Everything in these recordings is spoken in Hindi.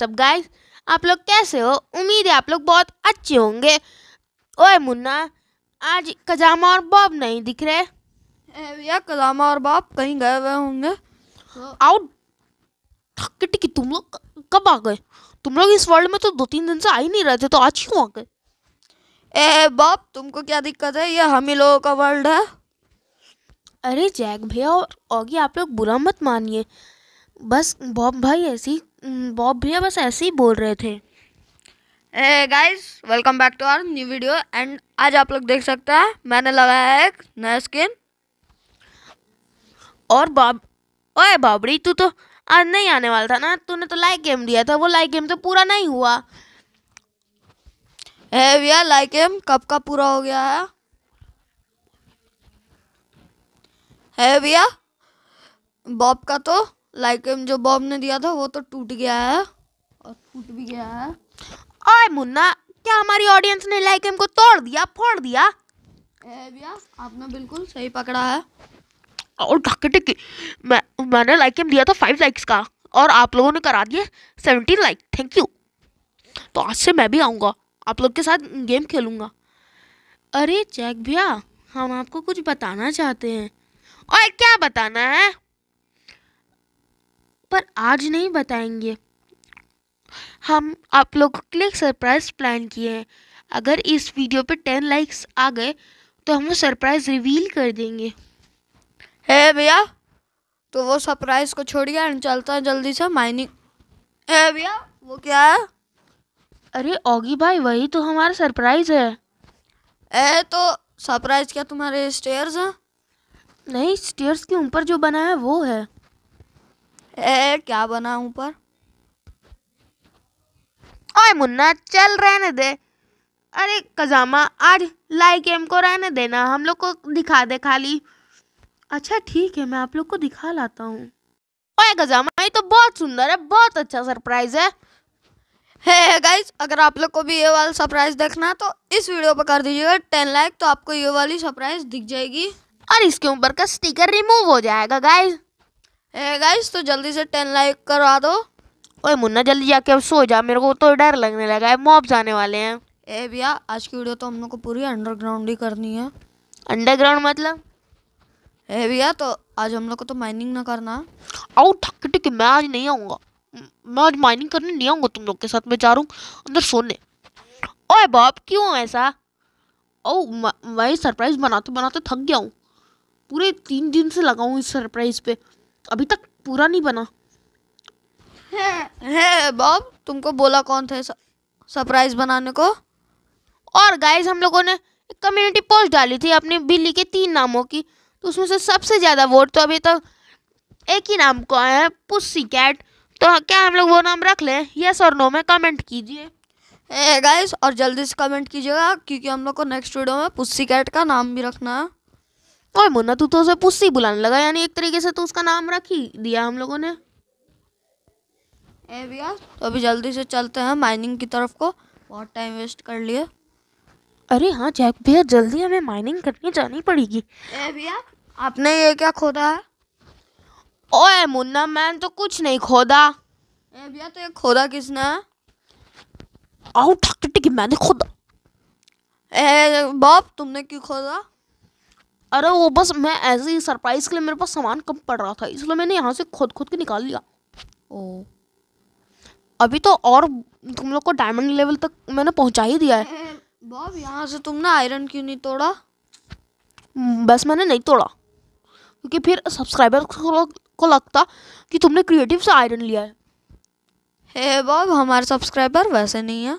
सब गाइस आप लोग कैसे हो उम्मीद है आप लोग बहुत अच्छे होंगे ओए मुन्ना आज कजामा और बॉब नहीं दिख रहे भैया कजामा और बॉब कहीं गए हुए होंगे तो- आउट थक तुम लोग कब आ गए तुम लोग इस वर्ल्ड में तो दो तीन दिन से आ ही नहीं रहे थे तो आज क्यों आ गए ए बॉब तुमको क्या दिक्कत है ये हम ही लोगों का वर्ल्ड है अरे जैक भैया और ऑगी आप लोग बुरा मत मानिए बस बॉब भाई ऐसी हम्म, बॉब भैया बस ऐसे ही बोल रहे थे guys welcome back to our new video and आज आप लोग देख सकते हैं मैंने लगाया है एक नया स्किन और बाब ओए बाबड़ी तू तो आज नहीं आने वाला था ना तूने तो लाइक गेम दिया था वो लाइक गेम तो पूरा नहीं हुआ ए भैया लाइक गेम कब का पूरा हो गया है है भैया बॉब का तो लाइक um, जो बॉब ने दिया था वो तो टूट गया है और फूट भी गया है आए मुन्ना क्या हमारी ऑडियंस ने लाइक um, को तोड़ दिया फोड़ दिया भैया आपने बिल्कुल सही पकड़ा है और ढके टिकी मैं मैंने लाइक एम um, दिया था फाइव लाइक्स का और आप लोगों ने करा दिए सेवेंटीन लाइक थैंक यू तो आज से मैं भी आऊँगा आप लोग के साथ गेम खेलूँगा अरे चैक भैया हम आपको कुछ बताना चाहते हैं और क्या बताना है पर आज नहीं बताएंगे हम आप लोगों के लिए एक सरप्राइज़ प्लान किए हैं अगर इस वीडियो पे टेन लाइक्स आ गए तो हम वो सरप्राइज़ रिवील कर देंगे है भैया तो वो सरप्राइज़ को छोड़िए एंड चलता है जल्दी से माइनिंग है भैया वो क्या है अरे ओगी भाई वही तो हमारा सरप्राइज़ है ए तो सरप्राइज़ क्या तुम्हारे स्टेयर्स हैं नहीं स्टेयर्स के ऊपर जो बना है वो है ए, क्या बना ऊपर ओए मुन्ना चल रहने दे अरे कजामा आज लाइक एम को रहने देना हम लोग को दिखा दे खाली अच्छा ठीक है मैं आप लोग को दिखा लाता हूँ ओए कजामा ये तो बहुत सुंदर है बहुत अच्छा सरप्राइज है है गाइज अगर आप लोग को भी ये वाला सरप्राइज देखना तो इस वीडियो पर कर दीजिएगा टेन लाइक तो आपको ये वाली सरप्राइज दिख जाएगी और इसके ऊपर का स्टिकर रिमूव हो जाएगा गाइज है गाइस तो जल्दी से टेन लाइक करवा दो ओए मुन्ना जल्दी जाके अब सो जा मेरे को तो डर लगने लगा है मॉब जाने वाले हैं ए भैया आज की वीडियो तो हम लोग को पूरी अंडरग्राउंड ही करनी है अंडरग्राउंड मतलब ए भैया तो आज हम लोग को तो माइनिंग ना करना आओ ठक ठक मैं आज नहीं आऊँगा मैं आज माइनिंग करने नहीं आऊँगा तुम लोग के साथ मैं जा रहा हूँ अंदर सोने ओए बाप क्यों ऐसा ओ मैं सरप्राइज़ बनाते बनाते थक गया हूँ पूरे तीन दिन से लगाऊँ इस सरप्राइज़ पे अभी तक पूरा नहीं बना है, है बॉब तुमको बोला कौन था सरप्राइज बनाने को और गाइस हम लोगों ने एक कम्युनिटी पोस्ट डाली थी अपने बिल्ली के तीन नामों की तो उसमें से सबसे ज़्यादा वोट तो अभी तक एक ही नाम को आया है पुस्सी कैट तो क्या हम लोग वो नाम रख लें यस और नो में कमेंट कीजिए गाइस और जल्दी से कमेंट कीजिएगा क्योंकि हम लोग को नेक्स्ट वीडियो में पुस्सी कैट का नाम भी रखना है और मुन्ना तू तो उसे पुस्सी बुलाने लगा यानी एक तरीके से तो उसका नाम रख ही दिया हम लोगों ने ए भैया तो अभी जल्दी से चलते हैं माइनिंग की तरफ को बहुत टाइम वेस्ट कर लिए अरे हाँ जैक भैया जल्दी हमें माइनिंग करने जानी पड़ेगी ए भैया आपने ये क्या खोदा है ओए मुन्ना मैंने तो कुछ नहीं खोदा ए भैया तो ये खोदा किसने आउट मैंने खोदा ए बाप तुमने क्यों खोदा अरे वो बस मैं ऐसे ही सरप्राइज के लिए मेरे पास सामान कम पड़ रहा था इसलिए मैंने यहाँ से खुद खुद के निकाल लिया ओ अभी तो और तुम लोग को डायमंड लेवल तक मैंने पहुँचा ही दिया है बॉब यहाँ से तुमने आयरन क्यों नहीं तोड़ा हम्म, बस मैंने नहीं तोड़ा क्योंकि फिर सब्सक्राइबर को लगता कि तुमने क्रिएटिव से आयरन लिया है हे बॉब हमारे सब्सक्राइबर वैसे नहीं है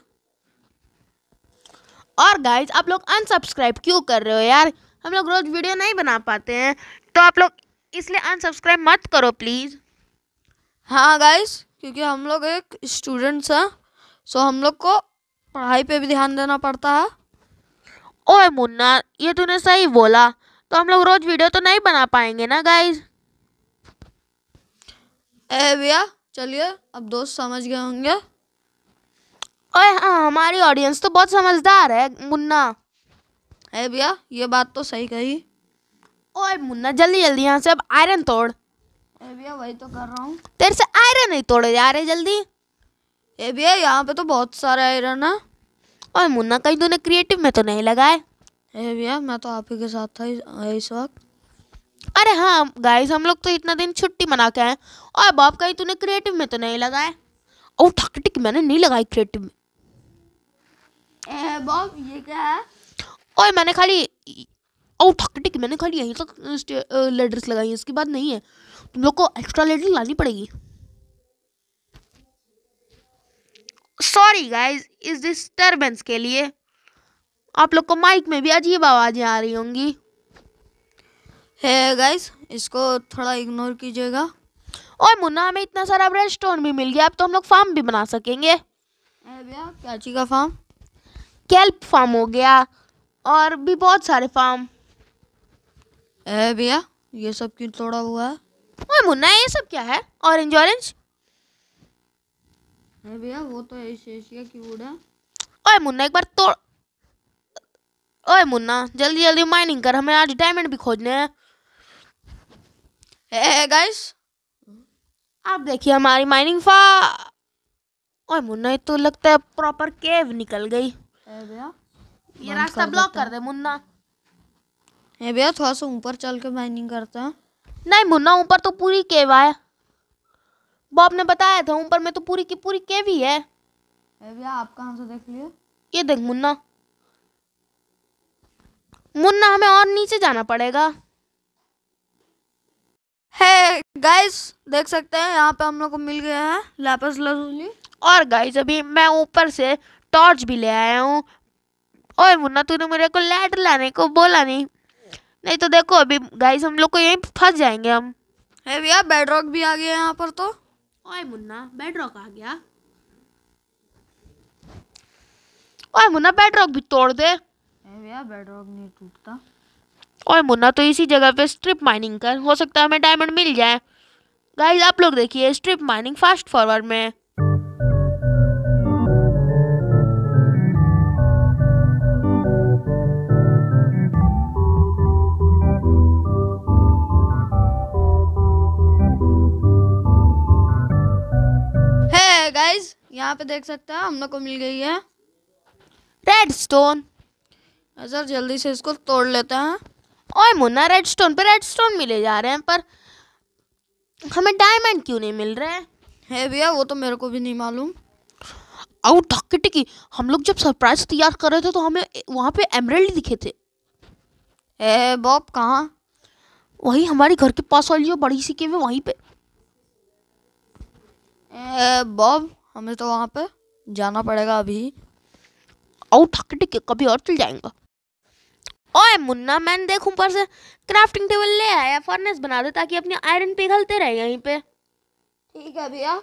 और गाइज आप लोग अनसब्सक्राइब क्यों कर रहे हो यार हम लोग रोज़ वीडियो नहीं बना पाते हैं तो आप लोग इसलिए अनसब्सक्राइब मत करो प्लीज़ हाँ गाइस क्योंकि हम लोग एक स्टूडेंट्स हैं सो हम लोग को पढ़ाई पे भी ध्यान देना पड़ता है ओए मुन्ना ये तूने सही बोला तो हम लोग रोज़ वीडियो तो नहीं बना पाएंगे ना गाइस ए भैया चलिए अब दोस्त समझ गए होंगे ओए हाँ हमारी ऑडियंस तो बहुत समझदार है मुन्ना है भैया ये बात तो सही कही और मुन्ना जल्दी जल्दी यहाँ से अब आयरन तोड़ ए भैया वही तो कर रहा हूँ तेरे से आयरन नहीं तोड़े जा रहे जल्दी ए भैया यहाँ पे तो बहुत सारे आयरन है और मुन्ना कहीं तूने क्रिएटिव में तो नहीं लगाए ए भैया मैं तो आप ही के साथ था इस वक्त अरे हाँ गाइस हम लोग तो इतना दिन छुट्टी मना के आए और बाप कहीं तूने क्रिएटिव में तो नहीं लगाए और ठाकटिक मैंने नहीं लगाई क्रिएटिव में ए बाप ये क्या है और मैंने खाली ओ थकटिक मैंने खाली यहीं तक लेडर्स लगाई इसके बाद नहीं है तुम लोग को एक्स्ट्रा लेडर लानी पड़ेगी सॉरी गाइज इस डिस्टर्बेंस के लिए आप लोग को माइक में भी अजीब आवाज़ें आ रही होंगी है hey गाइज इसको थोड़ा इग्नोर कीजिएगा और मुन्ना हमें इतना सारा ब्रेड स्टोन भी मिल गया अब तो हम लोग फार्म भी बना सकेंगे भैया क्या चीज़ का फार्म कैल्प फार्म हो गया और भी बहुत सारे फार्म ए भैया ये सब क्यों तोड़ा हुआ है ओए मुन्ना ये सब क्या है ऑरेंज ऑरेंज है भैया वो तो एशिया की वुड है ओए मुन्ना एक बार तोड़ ओए मुन्ना जल्दी जल्दी माइनिंग कर हमें आज डायमंड भी खोजने हैं गाइस आप देखिए हमारी माइनिंग फा ओए मुन्ना ये तो लगता है प्रॉपर केव निकल गई भैया ये रास्ता ब्लॉक कर दे मुन्ना ये भैया थोड़ा सा ऊपर चल के माइनिंग करता है नहीं मुन्ना ऊपर तो पूरी केव है बॉब ने बताया था ऊपर में तो पूरी की पूरी केव ही है भैया आप कहाँ से देख लिए ये देख मुन्ना मुन्ना हमें और नीचे जाना पड़ेगा हे hey, गाइस देख सकते हैं यहाँ पे हम लोग को मिल गया है लापस लसूली और गाइस अभी मैं ऊपर से टॉर्च भी ले आया हूँ ओए मुन्ना तूने मेरे को लाइट लाने को बोला नहीं नहीं तो देखो अभी गाइस हम लोग को यहीं फंस जाएंगे हम है भैया बेड रॉक भी आ गया यहाँ पर तो ओए मुन्ना बेड रॉक आ गया ओए मुन्ना बेड रॉक भी तोड़ दे भैया बेड रॉक नहीं टूटता ओए मुन्ना तो इसी जगह पे स्ट्रिप माइनिंग कर हो सकता है हमें डायमंड मिल जाए गाइस आप लोग देखिए स्ट्रिप माइनिंग फास्ट फॉरवर्ड में यहाँ पे देख सकते हैं हम लोग को मिल गई है रेड स्टोन सर जल्दी से इसको तोड़ लेते हैं ओए मुन्ना रेड स्टोन पर रेड स्टोन मिले जा रहे हैं पर हमें डायमंड क्यों नहीं मिल रहे है भैया वो तो मेरे को भी नहीं मालूम आउट ढक्की टिकी हम लोग जब सरप्राइज तैयार कर रहे थे तो हमें वहाँ पे एमरेल्ड दिखे थे ए बॉब कहाँ वही हमारे घर के पास वाली हो बड़ी सी के वहीं पे ए बॉब हमें तो वहाँ पे जाना पड़ेगा अभी और ठक टिक कभी और चल जाएंगे ओए मुन्ना मैंने देख ऊपर से क्राफ्टिंग टेबल ले आया फर्नेस बना दे ताकि अपने आयरन पिघलते रहे यहीं पे ठीक है भैया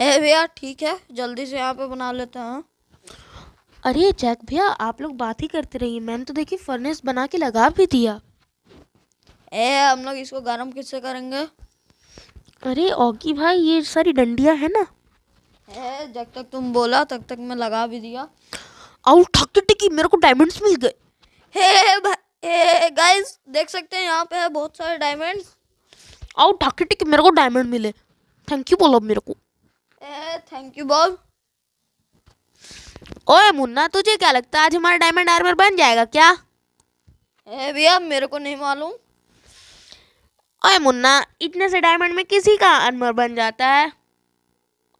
है भैया ठीक है जल्दी से यहाँ पे बना लेते हैं अरे जैक भैया आप लोग बात ही करते रहिए मैंने तो देखी फर्नेस बना के लगा भी दिया ए हम लोग इसको गर्म किससे करेंगे अरे ओकी भाई ये सारी डंडियाँ है ना है जब तक तुम बोला तब तक, तक मैं लगा भी दिया ठक तो टिकी मेरे को डायमंड्स मिल गए हे गाइस देख सकते हैं यहाँ पे है बहुत सारे डायमंड्स ठक तो टिकी मेरे को डायमंड मिले थैंक यू बोलो मेरे को थैंक यू बॉब ओए मुन्ना तुझे क्या लगता है आज हमारा डायमंड आर्मर बन जाएगा क्या ए भैया मेरे को नहीं मालूम ओए मुन्ना इतने से डायमंड में किसी का आर्मर बन जाता है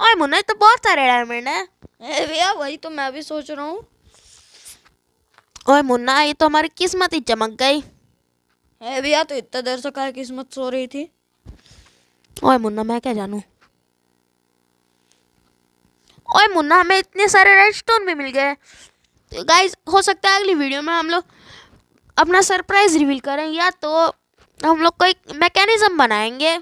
और मुन्ना तो बहुत सारे डायमंड है भैया वही तो मैं भी सोच रहा हूँ और मुन्ना ये तो हमारी किस्मत ही चमक गई है भैया तो इतना देर से कहा किस्मत सो रही थी ओए मुन्ना मैं क्या जानू ओए मुन्ना हमें इतने सारे रेडस्टोन भी मिल गए तो गाइस हो सकता है अगली वीडियो में हम लोग अपना सरप्राइज रिवील करें या तो हम लोग कोई मैकेनिज़्म बनाएंगे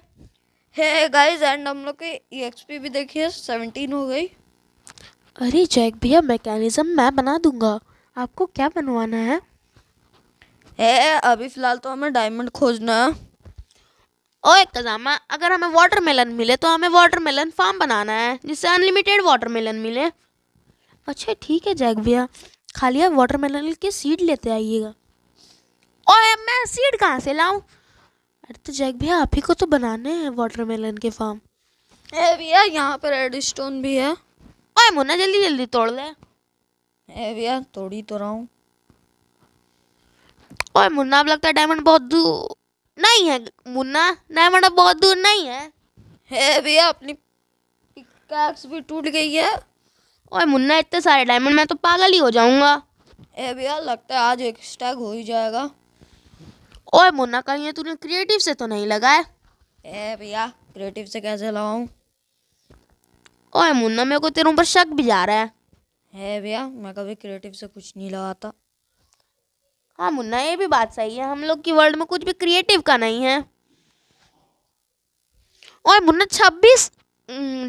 है गाइस एंड हम लोग की एक्सपी e भी देखिए सेवनटीन हो गई अरे जैक भैया मैकेनिज़्म मैं बना दूंगा आपको क्या बनवाना है ए, अभी फ़िलहाल तो हमें डायमंड खोजना है ओए कजामा अगर हमें वाटरमेलन मिले तो हमें वाटरमेलन फार्म बनाना है जिससे अनलिमिटेड वाटरमेलन मिले अच्छा ठीक है जैक भैया खाली आप मेलन के सीड लेते आइएगा ओए मैं सीड कहाँ से लाऊं अरे तो जैक भैया आप ही को तो बनाने हैं वाटरमेलन के फार्म ए भैया यहाँ पर रेड स्टोन भी है ओए मुन्ना जल्दी जल्दी तोड़ ले ए भैया तोड़ी तो रहा हूँ ओए मुन्ना अब लगता है डायमंड बहुत दूर नहीं है मुन्ना डायमंड अब बहुत दूर नहीं है ए भैया अपनी पिकैक्स भी टूट गई है ओए मुन्ना इतने सारे डायमंड मैं तो पागल ही हो जाऊंगा ए भैया लगता है आज एक स्टैग हो ही जाएगा ओए मुन्ना कहीं है तूने क्रिएटिव से तो नहीं लगाया ए भैया क्रिएटिव से कैसे लगाऊं ओए मुन्ना मेरे को तेरे ऊपर शक भी जा रहा है है भैया मैं कभी क्रिएटिव से कुछ नहीं लगाता हाँ मुन्ना ये भी बात सही है हम लोग की वर्ल्ड में कुछ भी क्रिएटिव का नहीं है ओए मुन्ना छब्बीस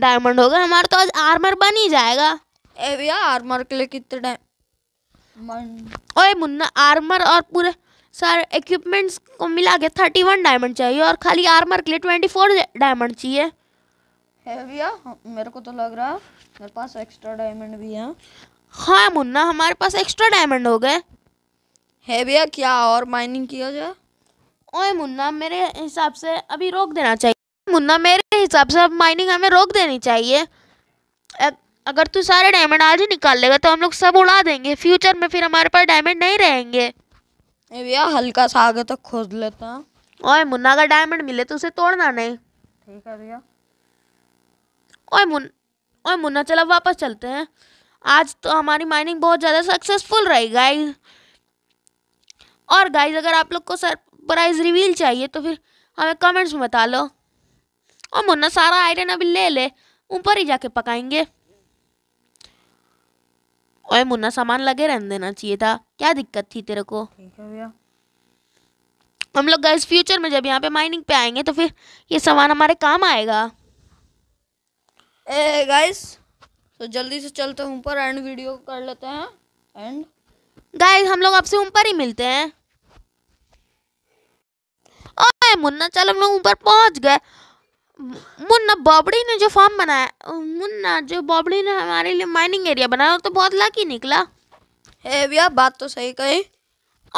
डायमंड हो गए हमारा तो आज आर्मर बन ही जाएगा ए भैया आर्मर के लिए कितने डायमंड ओए मुन्ना आर्मर और पूरे सारे इक्विपमेंट्स को मिला के थर्टी वन डायमंड चाहिए और खाली आर्मर के लिए ट्वेंटी फोर डायमंड चाहिए है भैया मेरे को तो लग रहा मेरे पास एक्स्ट्रा डायमंड भी है हाँ मुन्ना हमारे पास एक्स्ट्रा डायमंड हो गए है भैया क्या और माइनिंग किया जाए ओए मुन्ना मेरे हिसाब से अभी रोक देना चाहिए मुन्ना मेरे हिसाब से अब माइनिंग हमें रोक देनी चाहिए अगर तू सारे डायमंड आज ही निकाल लेगा तो हम लोग सब उड़ा देंगे फ्यूचर में फिर हमारे पास डायमंड नहीं रहेंगे भैया हल्का सा आगे तक खोज लेता ओए मुन्ना का डायमंड मिले तो उसे तोड़ना नहीं ठीक है भैया ओए मुन ओए मुन्ना चला वापस चलते हैं आज तो हमारी माइनिंग बहुत ज़्यादा सक्सेसफुल रही गाइज और गाइज अगर आप लोग को सरप्राइज रिवील चाहिए तो फिर हमें कमेंट्स में बता लो और मुन्ना सारा आयरन अभी ले ले ऊपर ही जाके पकाएंगे ओए मुन्ना सामान लगे रहने देना चाहिए था क्या दिक्कत थी तेरे को ठीक है हम लोग गैस फ्यूचर में जब यहाँ पे माइनिंग पे आएंगे तो फिर ये सामान हमारे काम आएगा ए गाइस तो जल्दी से चलते हैं ऊपर एंड वीडियो कर लेते हैं एंड गाइस हम लोग आपसे ऊपर ही मिलते हैं ओए मुन्ना चल हम लोग ऊपर पहुंच गए मुन्ना बॉबड़ी ने जो फार्म बनाया मुन्ना जो बॉबड़ी ने हमारे लिए माइनिंग एरिया बनाया तो बहुत लकी निकला है भैया बात तो सही कही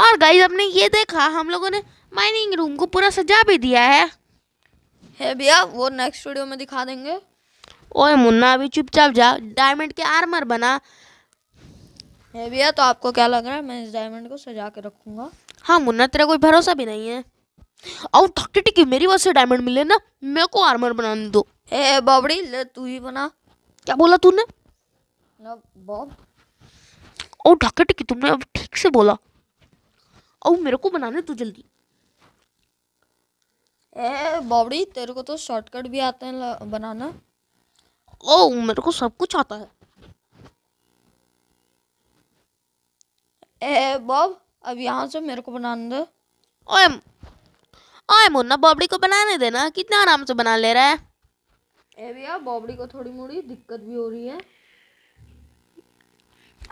और गाइस हमने ये देखा हम लोगों ने माइनिंग रूम को पूरा सजा भी दिया है है भैया वो नेक्स्ट वीडियो में दिखा देंगे ओए मुन्ना अभी चुपचाप जा डायमंड के आर्मर बना है भैया तो आपको क्या लग रहा है मैं इस डायमंड को सजा के रखूँगा हाँ मुन्ना तेरा कोई भरोसा भी नहीं है और थकटी की मेरी वजह से डायमंड मिले ना मेरे को आर्मर बनाने दो ए बाबड़ी ले तू ही बना क्या बोला तूने बॉब ओ ढकट की तुमने अब ठीक से बोला और मेरे को बनाने तू जल्दी ए बाबड़ी तेरे को तो शॉर्टकट भी आते हैं बनाना ओ मेरे को सब कुछ आता है ए बॉब अब यहाँ से मेरे को बनाने दो ओए आए मुन्ना बॉबड़ी को बनाने देना कितना आराम से बना ले रहा है ए बॉबड़ी को थोड़ी मोड़ी दिक्कत भी हो रही है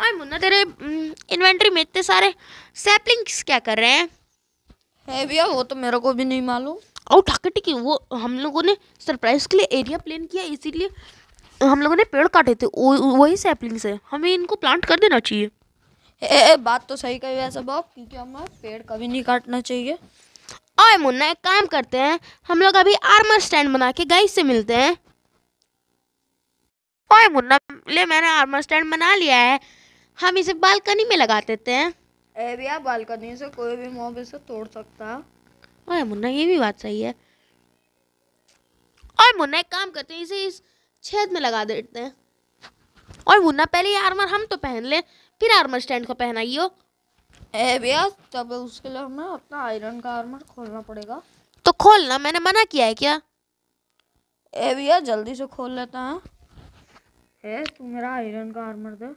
आए मुन्ना तेरे इन्वेंट्री में इतने सारे सैपलिंग्स क्या कर रहे हैं है भैया वो तो मेरे को भी नहीं मालूम और ठाके ठीक वो हम लोगों ने सरप्राइज के लिए एरिया प्लान किया इसीलिए हम लोगों ने पेड़ काटे थे वही सैपलिंग से हमें इनको प्लांट कर देना चाहिए ए, ए, बात तो सही कही वैसे बाप क्योंकि हमें पेड़ कभी नहीं काटना चाहिए और मुन्ना एक काम करते हैं हम लोग अभी आर्मर स्टैंड बना के गाइस से मिलते हैं और मुन्ना ले मैंने आर्मर स्टैंड बना लिया है हम इसे बालकनी में लगा देते हैं ए भैया बालकनी से कोई भी मॉब इसे तोड़ सकता है ओए मुन्ना ये भी बात सही है और मुन्ना एक काम करते हैं इसे इस छेद में लगा देते हैं और मुन्ना पहले ये आर्मर हम तो पहन ले फिर आर्मर स्टैंड को पहनाइयो है भैया तब उसके लिए हमें अपना आयरन का आर्मर खोलना पड़ेगा तो खोलना मैंने मना किया है क्या ए भैया जल्दी से खोल लेता है तू मेरा आयरन का आर्मर दे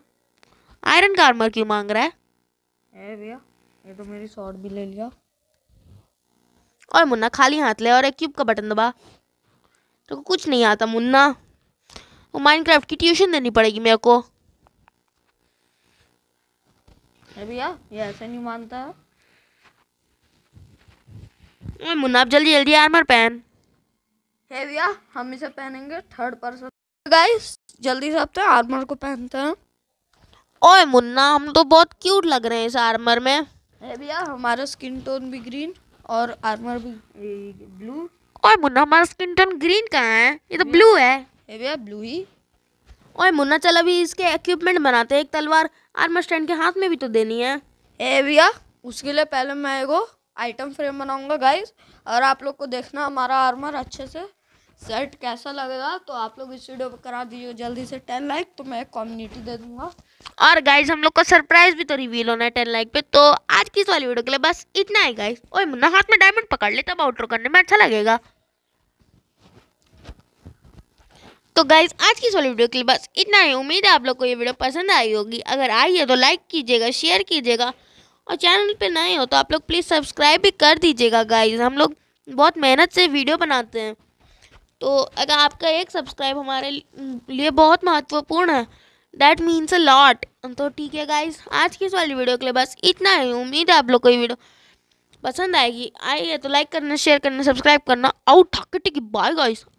आयरन का आर्मर क्यों मांग रहा है ए भैया ये तो मेरी शॉर्ट भी ले लिया और मुन्ना खाली हाथ ले और एक क्यूब का बटन दबा तो कुछ नहीं आता मुन्ना वो माइनक्राफ्ट की ट्यूशन देनी पड़ेगी मेरे को है भैया ये ऐसे नहीं मानता आप जल्दी जल्दी आर्मर पहन है भैया हम इसे पहनेंगे थर्ड पर्सन गाइस जल्दी से अपने आर्मर तो को पहनते हैं ओए मुन्ना हम तो बहुत क्यूट लग रहे हैं इस आर्मर में है भैया हमारा स्किन टोन भी ग्रीन और आर्मर भी ब्लू ओए मुन्ना हमारा स्किन टोन ग्रीन कहाँ है ये तो ब्लू है भैया ब्लू ही ओए मुन्ना चल अभी इसके इक्विपमेंट बनाते हैं एक तलवार आर्मर स्टैंड के हाथ में भी तो देनी है ए भैया उसके लिए पहले मैं एगो आइटम फ्रेम बनाऊंगा गाइस और आप लोग को देखना हमारा आर्मर अच्छे से सेट कैसा लगेगा तो आप लोग इस वीडियो पर करा दीजिए जल्दी से टेन लाइक तो मैं कम्युनिटी दे दूंगा और गाइज हम लोग का सरप्राइज भी तो रिवील होना है टेन लाइक पे तो आज की इस वाली वीडियो के लिए बस इतना है गाइज ओए मुन्ना हाथ में डायमंड पकड़ लेता तब आउटरो करने में अच्छा लगेगा तो गाइज आज की सोलह वीडियो के लिए बस इतना ही उम्मीद है आप लोग को ये वीडियो पसंद आई होगी अगर आई है तो लाइक कीजिएगा शेयर कीजिएगा और चैनल पे नए हो तो आप लोग प्लीज़ सब्सक्राइब भी कर दीजिएगा गाइज हम लोग बहुत मेहनत से वीडियो बनाते हैं तो अगर आपका एक सब्सक्राइब हमारे लिए बहुत महत्वपूर्ण है दैट मीन्स अ लॉट तो ठीक है गाइज आज की इस वाली वीडियो के लिए बस इतना ही उम्मीद है आप लोग को ये वीडियो पसंद आएगी आई है तो लाइक करना शेयर करना सब्सक्राइब करना आउट ठाकटे की बाय गाइज़